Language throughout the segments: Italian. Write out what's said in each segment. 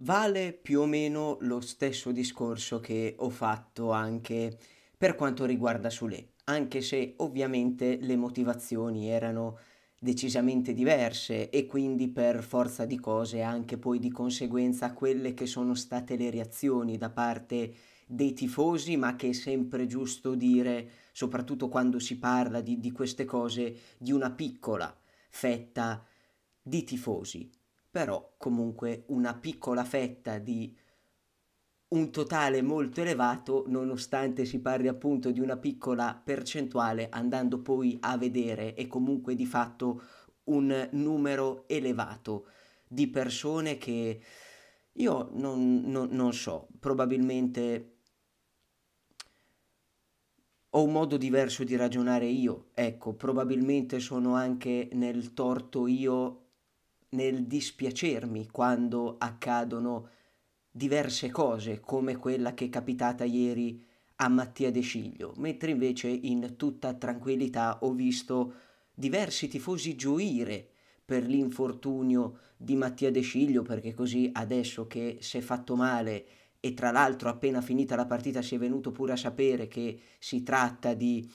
Vale più o meno lo stesso discorso che ho fatto anche per quanto riguarda Sule, anche se ovviamente le motivazioni erano decisamente diverse e quindi per forza di cose anche poi di conseguenza quelle che sono state le reazioni da parte dei tifosi, ma che è sempre giusto dire, soprattutto quando si parla di, di queste cose, di una piccola fetta di tifosi però comunque una piccola fetta di un totale molto elevato, nonostante si parli appunto di una piccola percentuale, andando poi a vedere è comunque di fatto un numero elevato di persone che io non, non, non so, probabilmente ho un modo diverso di ragionare io, ecco, probabilmente sono anche nel torto io nel dispiacermi quando accadono diverse cose come quella che è capitata ieri a Mattia De Sciglio, mentre invece in tutta tranquillità ho visto diversi tifosi gioire per l'infortunio di Mattia De Sciglio, perché così adesso che si è fatto male e tra l'altro appena finita la partita si è venuto pure a sapere che si tratta di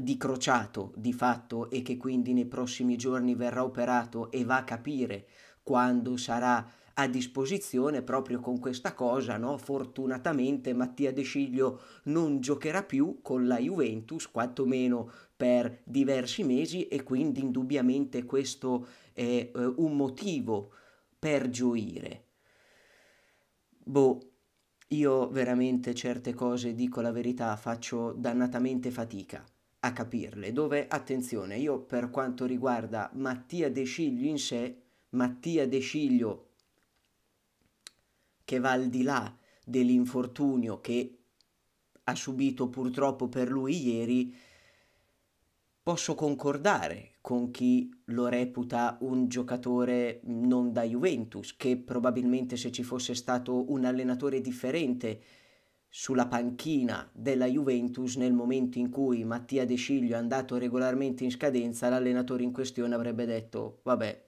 di crociato di fatto e che quindi nei prossimi giorni verrà operato e va a capire quando sarà a disposizione proprio con questa cosa, no? Fortunatamente Mattia De Sciglio non giocherà più con la Juventus, quantomeno per diversi mesi e quindi indubbiamente questo è eh, un motivo per gioire. Boh, io veramente certe cose, dico la verità, faccio dannatamente fatica a capirle, dove, attenzione, io per quanto riguarda Mattia De Ciglio in sé, Mattia De Ciglio che va al di là dell'infortunio che ha subito purtroppo per lui ieri, posso concordare con chi lo reputa un giocatore non da Juventus, che probabilmente se ci fosse stato un allenatore differente sulla panchina della Juventus nel momento in cui Mattia De Ciglio è andato regolarmente in scadenza, l'allenatore in questione avrebbe detto vabbè,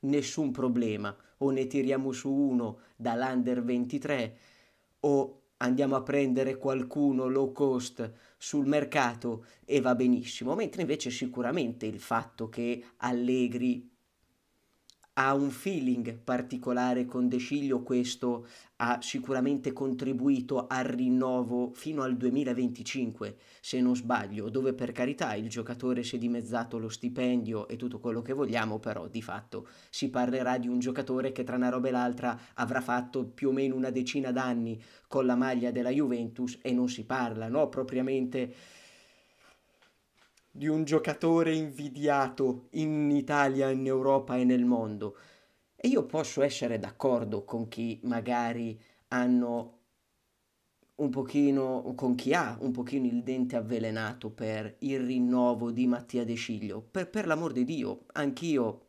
nessun problema, o ne tiriamo su uno dall'Under 23 o andiamo a prendere qualcuno low cost sul mercato e va benissimo, mentre invece sicuramente il fatto che Allegri ha un feeling particolare con De Sciglio, questo ha sicuramente contribuito al rinnovo fino al 2025, se non sbaglio, dove per carità il giocatore si è dimezzato lo stipendio e tutto quello che vogliamo, però di fatto si parlerà di un giocatore che tra una roba e l'altra avrà fatto più o meno una decina d'anni con la maglia della Juventus e non si parla, no? Propriamente di un giocatore invidiato in Italia, in Europa e nel mondo. E io posso essere d'accordo con chi magari hanno un pochino, con chi ha un pochino il dente avvelenato per il rinnovo di Mattia De Ciglio. Per, per l'amor di Dio, anch'io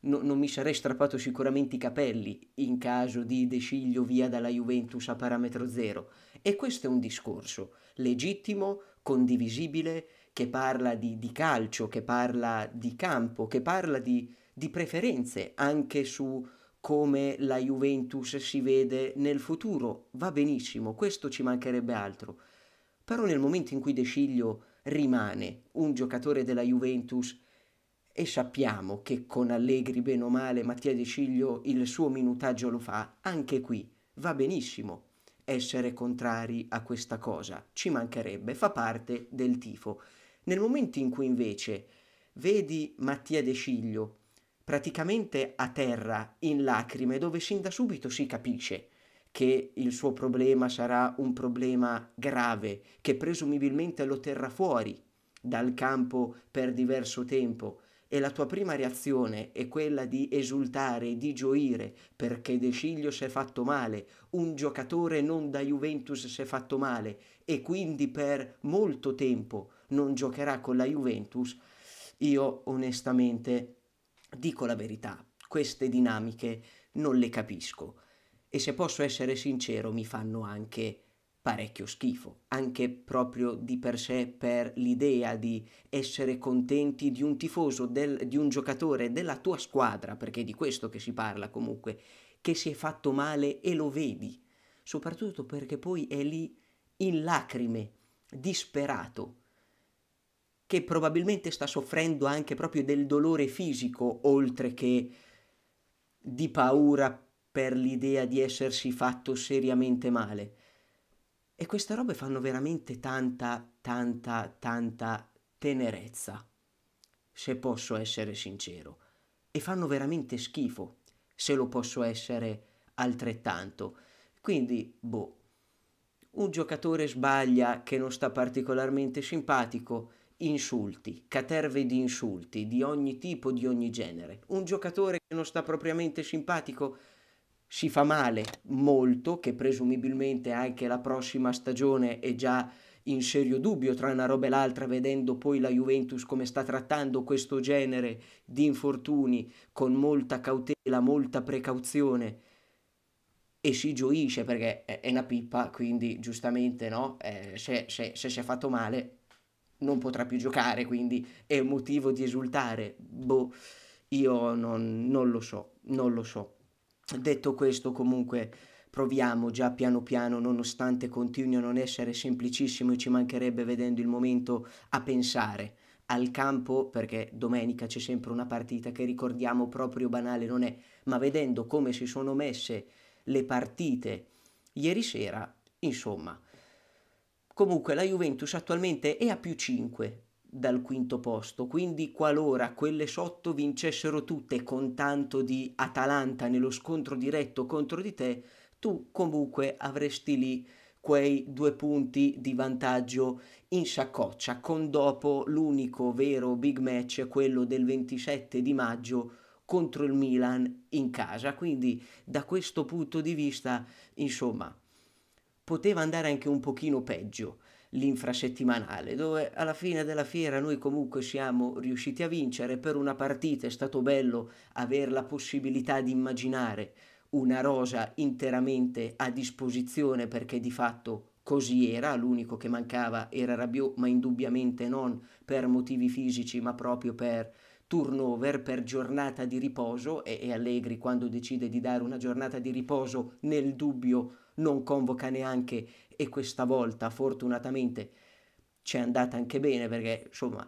no, non mi sarei strappato sicuramente i capelli in caso di De Ciglio via dalla Juventus a parametro zero. E questo è un discorso legittimo, condivisibile, che parla di, di calcio, che parla di campo, che parla di, di preferenze anche su come la Juventus si vede nel futuro. Va benissimo, questo ci mancherebbe altro. Però nel momento in cui De Sciglio rimane un giocatore della Juventus e sappiamo che con Allegri bene o male Mattia De Sciglio il suo minutaggio lo fa, anche qui va benissimo essere contrari a questa cosa, ci mancherebbe, fa parte del tifo. Nel momento in cui invece vedi Mattia De Sciglio praticamente a terra, in lacrime, dove sin da subito si capisce che il suo problema sarà un problema grave, che presumibilmente lo terrà fuori dal campo per diverso tempo, e la tua prima reazione è quella di esultare, di gioire, perché De Sciglio si è fatto male, un giocatore non da Juventus si è fatto male, e quindi per molto tempo non giocherà con la Juventus, io onestamente dico la verità, queste dinamiche non le capisco e se posso essere sincero mi fanno anche parecchio schifo, anche proprio di per sé per l'idea di essere contenti di un tifoso, del, di un giocatore della tua squadra, perché è di questo che si parla comunque, che si è fatto male e lo vedi, soprattutto perché poi è lì in lacrime, disperato, che probabilmente sta soffrendo anche proprio del dolore fisico, oltre che di paura per l'idea di essersi fatto seriamente male. E queste robe fanno veramente tanta, tanta, tanta tenerezza, se posso essere sincero. E fanno veramente schifo, se lo posso essere altrettanto. Quindi, boh, un giocatore sbaglia che non sta particolarmente simpatico, insulti, caterve di insulti di ogni tipo, di ogni genere. Un giocatore che non sta propriamente simpatico si fa male molto, che presumibilmente anche la prossima stagione è già in serio dubbio tra una roba e l'altra, vedendo poi la Juventus come sta trattando questo genere di infortuni con molta cautela, molta precauzione. E si gioisce perché è una pippa, quindi giustamente no, eh, se, se, se si è fatto male non potrà più giocare, quindi è un motivo di esultare. Boh, io non, non lo so, non lo so. Detto questo, comunque proviamo già piano piano, nonostante continui a non essere semplicissimo e ci mancherebbe vedendo il momento a pensare al campo, perché domenica c'è sempre una partita che ricordiamo proprio banale non è, ma vedendo come si sono messe le partite ieri sera, insomma, Comunque la Juventus attualmente è a più 5 dal quinto posto, quindi qualora quelle sotto vincessero tutte con tanto di Atalanta nello scontro diretto contro di te, tu comunque avresti lì quei due punti di vantaggio in saccoccia, con dopo l'unico vero big match, quello del 27 di maggio contro il Milan in casa. Quindi da questo punto di vista, insomma, poteva andare anche un pochino peggio l'infrasettimanale, dove alla fine della fiera noi comunque siamo riusciti a vincere. Per una partita è stato bello avere la possibilità di immaginare una rosa interamente a disposizione perché di fatto così era, l'unico che mancava era Rabiot, ma indubbiamente non per motivi fisici, ma proprio per turnover per giornata di riposo e, e Allegri quando decide di dare una giornata di riposo nel dubbio non convoca neanche e questa volta fortunatamente ci è andata anche bene perché insomma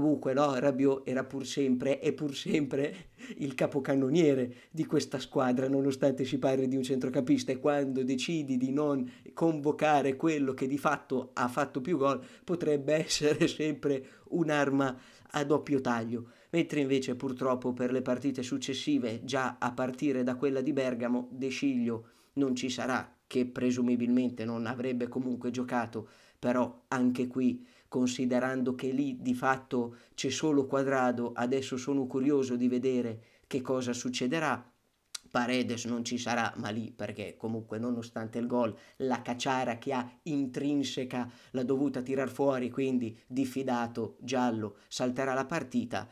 comunque no, Rabiot era pur sempre, è pur sempre il capocannoniere di questa squadra, nonostante si parli di un centrocampista, e quando decidi di non convocare quello che di fatto ha fatto più gol, potrebbe essere sempre un'arma a doppio taglio. Mentre invece purtroppo per le partite successive, già a partire da quella di Bergamo, De Sciglio non ci sarà, che presumibilmente non avrebbe comunque giocato però anche qui considerando che lì di fatto c'è solo Quadrado, adesso sono curioso di vedere che cosa succederà. Paredes non ci sarà, ma lì perché comunque nonostante il gol la cacciara che ha intrinseca l'ha dovuta tirar fuori, quindi diffidato, giallo, salterà la partita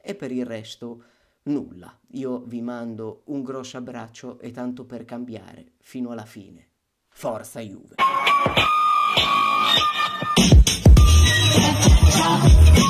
e per il resto nulla. Io vi mando un grosso abbraccio e tanto per cambiare fino alla fine. Forza Juve! Chào.